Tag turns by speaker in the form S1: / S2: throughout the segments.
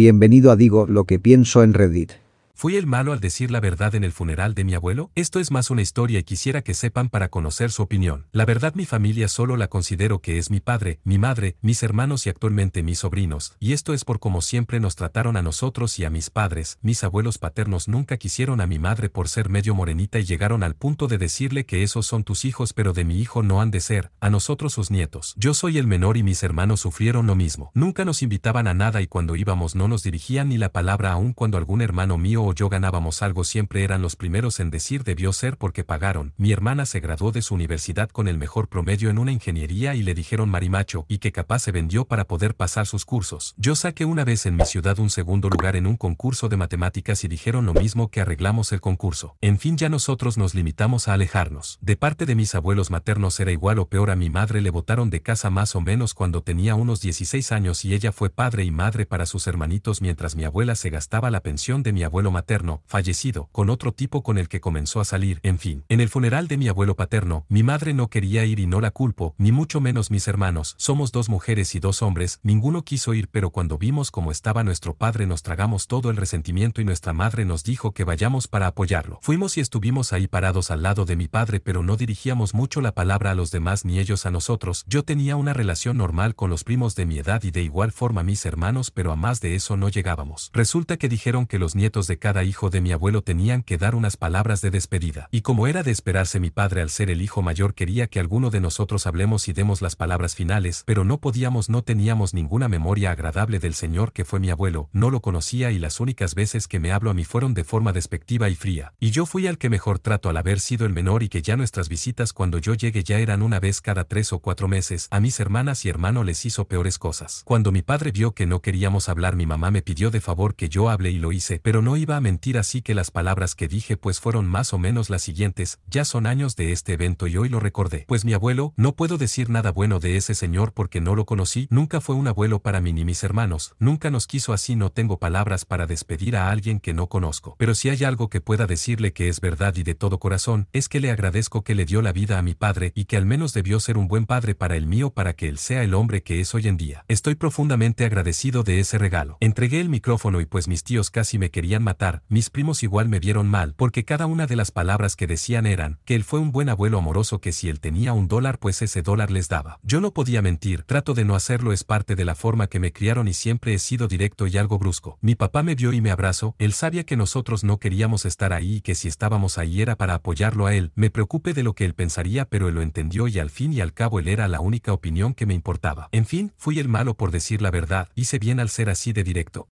S1: Bienvenido a Digo lo que pienso en Reddit.
S2: ¿Fui el malo al decir la verdad en el funeral de mi abuelo? Esto es más una historia y quisiera que sepan para conocer su opinión. La verdad mi familia solo la considero que es mi padre, mi madre, mis hermanos y actualmente mis sobrinos, y esto es por como siempre nos trataron a nosotros y a mis padres. Mis abuelos paternos nunca quisieron a mi madre por ser medio morenita y llegaron al punto de decirle que esos son tus hijos pero de mi hijo no han de ser, a nosotros sus nietos. Yo soy el menor y mis hermanos sufrieron lo mismo. Nunca nos invitaban a nada y cuando íbamos no nos dirigían ni la palabra aun cuando algún hermano mío yo ganábamos algo siempre eran los primeros en decir debió ser porque pagaron. Mi hermana se graduó de su universidad con el mejor promedio en una ingeniería y le dijeron marimacho y que capaz se vendió para poder pasar sus cursos. Yo saqué una vez en mi ciudad un segundo lugar en un concurso de matemáticas y dijeron lo mismo que arreglamos el concurso. En fin ya nosotros nos limitamos a alejarnos. De parte de mis abuelos maternos era igual o peor a mi madre le botaron de casa más o menos cuando tenía unos 16 años y ella fue padre y madre para sus hermanitos mientras mi abuela se gastaba la pensión de mi abuelo materno, fallecido, con otro tipo con el que comenzó a salir, en fin. En el funeral de mi abuelo paterno, mi madre no quería ir y no la culpo, ni mucho menos mis hermanos, somos dos mujeres y dos hombres, ninguno quiso ir pero cuando vimos cómo estaba nuestro padre nos tragamos todo el resentimiento y nuestra madre nos dijo que vayamos para apoyarlo. Fuimos y estuvimos ahí parados al lado de mi padre pero no dirigíamos mucho la palabra a los demás ni ellos a nosotros, yo tenía una relación normal con los primos de mi edad y de igual forma mis hermanos pero a más de eso no llegábamos. Resulta que dijeron que los nietos de cada hijo de mi abuelo tenían que dar unas palabras de despedida. Y como era de esperarse mi padre al ser el hijo mayor quería que alguno de nosotros hablemos y demos las palabras finales, pero no podíamos, no teníamos ninguna memoria agradable del señor que fue mi abuelo, no lo conocía y las únicas veces que me habló a mí fueron de forma despectiva y fría. Y yo fui al que mejor trato al haber sido el menor y que ya nuestras visitas cuando yo llegué ya eran una vez cada tres o cuatro meses. A mis hermanas y hermano les hizo peores cosas. Cuando mi padre vio que no queríamos hablar mi mamá me pidió de favor que yo hable y lo hice, pero no iba a mentir así que las palabras que dije pues fueron más o menos las siguientes, ya son años de este evento y hoy lo recordé. Pues mi abuelo, no puedo decir nada bueno de ese señor porque no lo conocí, nunca fue un abuelo para mí ni mis hermanos, nunca nos quiso así no tengo palabras para despedir a alguien que no conozco. Pero si hay algo que pueda decirle que es verdad y de todo corazón, es que le agradezco que le dio la vida a mi padre y que al menos debió ser un buen padre para el mío para que él sea el hombre que es hoy en día. Estoy profundamente agradecido de ese regalo. Entregué el micrófono y pues mis tíos casi me querían matar mis primos igual me vieron mal porque cada una de las palabras que decían eran que él fue un buen abuelo amoroso que si él tenía un dólar pues ese dólar les daba. Yo no podía mentir, trato de no hacerlo es parte de la forma que me criaron y siempre he sido directo y algo brusco. Mi papá me vio y me abrazó, él sabía que nosotros no queríamos estar ahí y que si estábamos ahí era para apoyarlo a él, me preocupé de lo que él pensaría pero él lo entendió y al fin y al cabo él era la única opinión que me importaba. En fin, fui el malo por decir la verdad, hice bien al ser así de directo.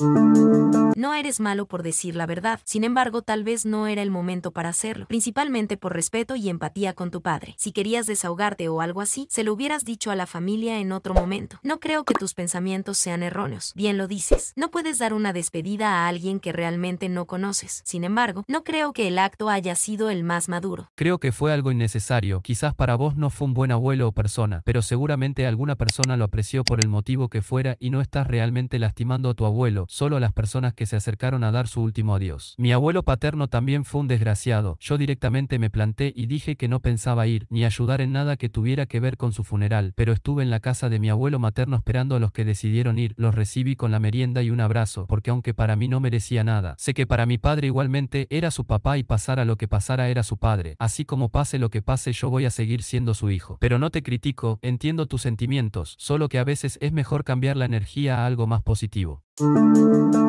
S1: No eres malo por decir la verdad, sin embargo tal vez no era el momento para hacerlo, principalmente por respeto y empatía con tu padre. Si querías desahogarte o algo así, se lo hubieras dicho a la familia en otro momento. No creo que tus pensamientos sean erróneos, bien lo dices. No puedes dar una despedida a alguien que realmente no conoces, sin embargo, no creo que el acto haya sido el más maduro.
S3: Creo que fue algo innecesario, quizás para vos no fue un buen abuelo o persona, pero seguramente alguna persona lo apreció por el motivo que fuera y no estás realmente lastimando a tu abuelo, solo a las personas que se acercaron a dar su último adiós. Mi abuelo paterno también fue un desgraciado, yo directamente me planté y dije que no pensaba ir, ni ayudar en nada que tuviera que ver con su funeral, pero estuve en la casa de mi abuelo materno esperando a los que decidieron ir, los recibí con la merienda y un abrazo, porque aunque para mí no merecía nada, sé que para mi padre igualmente era su papá y pasara lo que pasara era su padre, así como pase lo que pase yo voy a seguir siendo su hijo. Pero no te critico, entiendo tus sentimientos, solo que a veces es mejor cambiar la energía a algo más positivo.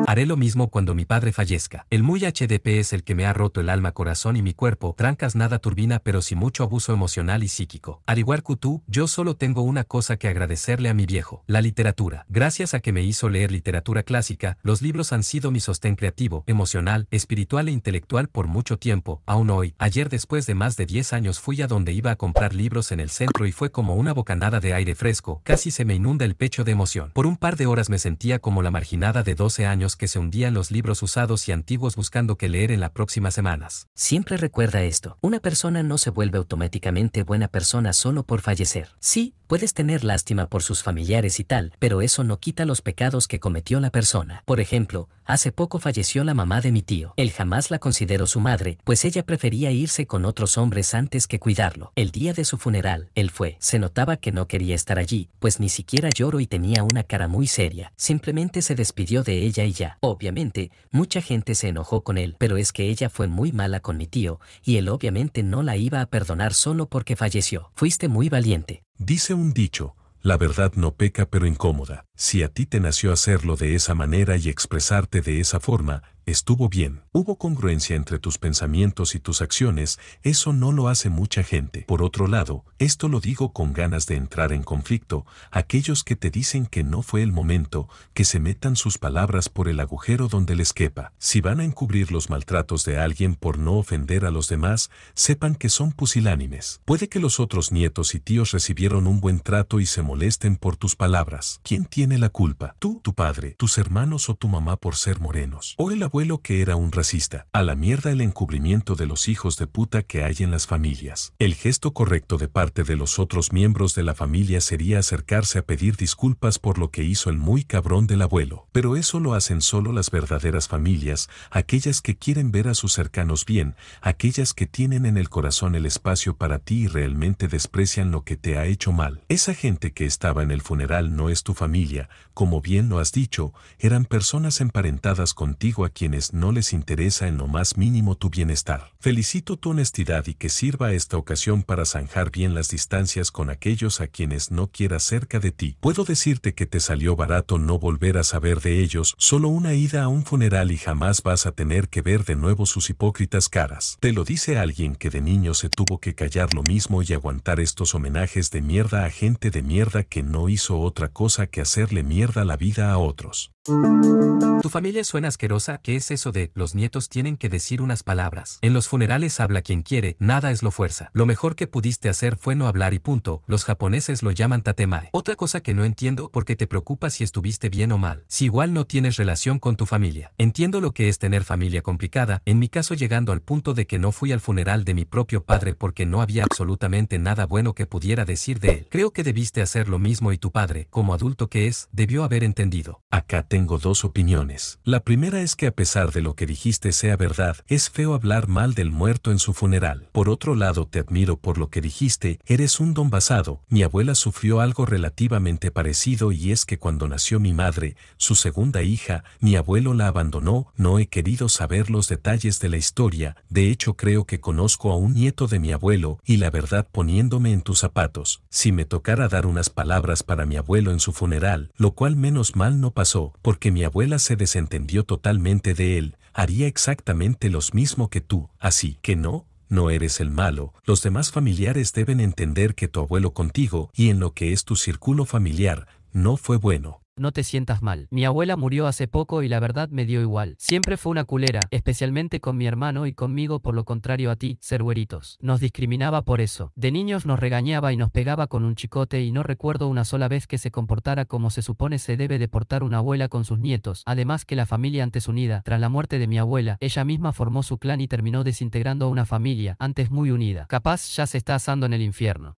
S2: Haré lo mismo cuando mi padre fallezca. El muy HDP es el que me ha roto el alma, corazón y mi cuerpo. Trancas nada turbina, pero sin mucho abuso emocional y psíquico. Al igual que tú, yo solo tengo una cosa que agradecerle a mi viejo. La literatura. Gracias a que me hizo leer literatura clásica, los libros han sido mi sostén creativo, emocional, espiritual e intelectual por mucho tiempo. Aún hoy, ayer después de más de 10 años fui a donde iba a comprar libros en el centro y fue como una bocanada de aire fresco. Casi se me inunda el pecho de emoción. Por un par de horas me sentía como la marginal
S1: nada de 12 años que se hundían los libros usados y antiguos buscando que leer en las próximas semanas. Siempre recuerda esto, una persona no se vuelve automáticamente buena persona solo por fallecer. Sí, Puedes tener lástima por sus familiares y tal, pero eso no quita los pecados que cometió la persona. Por ejemplo, hace poco falleció la mamá de mi tío. Él jamás la consideró su madre, pues ella prefería irse con otros hombres antes que cuidarlo. El día de su funeral, él fue. Se notaba que no quería estar allí, pues ni siquiera lloró y tenía una cara muy seria. Simplemente se despidió de ella y ya. Obviamente, mucha gente se enojó con él, pero es que ella fue muy mala con mi tío, y él obviamente no la iba a perdonar solo porque falleció. Fuiste muy valiente.
S2: Dice un dicho, la verdad no peca pero incómoda. Si a ti te nació hacerlo de esa manera y expresarte de esa forma, estuvo bien. Hubo congruencia entre tus pensamientos y tus acciones, eso no lo hace mucha gente. Por otro lado, esto lo digo con ganas de entrar en conflicto, aquellos que te dicen que no fue el momento, que se metan sus palabras por el agujero donde les quepa. Si van a encubrir los maltratos de alguien por no ofender a los demás, sepan que son pusilánimes. Puede que los otros nietos y tíos recibieron un buen trato y se molesten por tus palabras. ¿Quién tiene la culpa? Tú, tu padre, tus hermanos o tu mamá por ser morenos. O el que era un racista. A la mierda el encubrimiento de los hijos de puta que hay en las familias. El gesto correcto de parte de los otros miembros de la familia sería acercarse a pedir disculpas por lo que hizo el muy cabrón del abuelo. Pero eso lo hacen solo las verdaderas familias, aquellas que quieren ver a sus cercanos bien, aquellas que tienen en el corazón el espacio para ti y realmente desprecian lo que te ha hecho mal. Esa gente que estaba en el funeral no es tu familia, como bien lo has dicho, eran personas emparentadas contigo aquí quienes no les interesa en lo más mínimo tu bienestar. Felicito tu honestidad y que sirva esta ocasión para zanjar bien las distancias con aquellos a quienes no quieras cerca de ti. Puedo decirte que te salió barato no volver a saber de ellos, solo una ida a un funeral y jamás vas a tener que ver de nuevo sus hipócritas caras. Te lo dice alguien que de niño se tuvo que callar lo mismo y aguantar estos homenajes de mierda a gente de mierda que no hizo otra cosa que hacerle mierda la vida a otros.
S1: Tu
S2: familia suena asquerosa, ¿qué es eso de los nietos tienen que decir unas palabras? En los funerales habla quien quiere, nada es lo fuerza. Lo mejor que pudiste hacer fue no hablar y punto, los japoneses lo llaman tatemae. Otra cosa que no entiendo, porque te preocupa si estuviste bien o mal, si igual no tienes relación con tu familia. Entiendo lo que es tener familia complicada, en mi caso llegando al punto de que no fui al funeral de mi propio padre porque no había absolutamente nada bueno que pudiera decir de él. Creo que debiste hacer lo mismo y tu padre, como adulto que es, debió haber entendido. Acá tengo dos opiniones. La primera es que a pesar de lo que dijiste sea verdad, es feo hablar mal del muerto en su funeral. Por otro lado, te admiro por lo que dijiste, eres un don basado. Mi abuela sufrió algo relativamente parecido y es que cuando nació mi madre, su segunda hija, mi abuelo la abandonó, no he querido saber los detalles de la historia, de hecho creo que conozco a un nieto de mi abuelo y la verdad poniéndome en tus zapatos, si me tocara dar unas palabras para mi abuelo en su funeral, lo cual menos mal no pasó, porque mi abuela se desentendió totalmente de él, haría exactamente lo mismo que tú, así que no, no eres el malo, los demás familiares deben entender que tu abuelo contigo y en lo que es tu círculo familiar, no fue bueno.
S3: No te sientas mal. Mi abuela murió hace poco y la verdad me dio igual. Siempre fue una culera, especialmente con mi hermano y conmigo por lo contrario a ti, cergueritos. Nos discriminaba por eso. De niños nos regañaba y nos pegaba con un chicote y no recuerdo una sola vez que se comportara como se supone se debe de portar una abuela con sus nietos. Además que la familia antes unida, tras la muerte de mi abuela, ella misma formó su clan y terminó desintegrando a una familia, antes muy unida. Capaz ya se está asando en el infierno.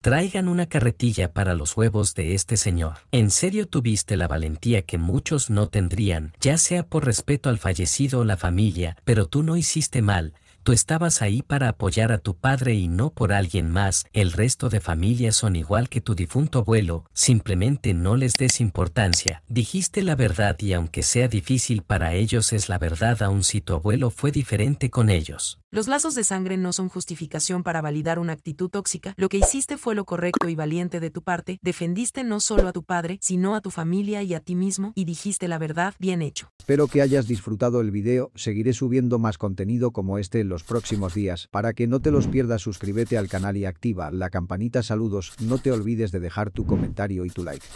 S1: Traigan una carretilla para los huevos de este señor. En serio tuviste la valentía que muchos no tendrían, ya sea por respeto al fallecido o la familia, pero tú no hiciste mal, Tú estabas ahí para apoyar a tu padre y no por alguien más. El resto de familias son igual que tu difunto abuelo, simplemente no les des importancia. Dijiste la verdad y aunque sea difícil para ellos es la verdad aun si tu abuelo fue diferente con ellos. Los lazos de sangre no son justificación para validar una actitud tóxica. Lo que hiciste fue lo correcto y valiente de tu parte. Defendiste no solo a tu padre, sino a tu familia y a ti mismo y dijiste la verdad, bien hecho. Espero que hayas disfrutado el video. Seguiré subiendo más contenido como este en próximos días. Para que no te los pierdas suscríbete al canal y activa la campanita. Saludos, no te olvides de dejar tu comentario y tu like.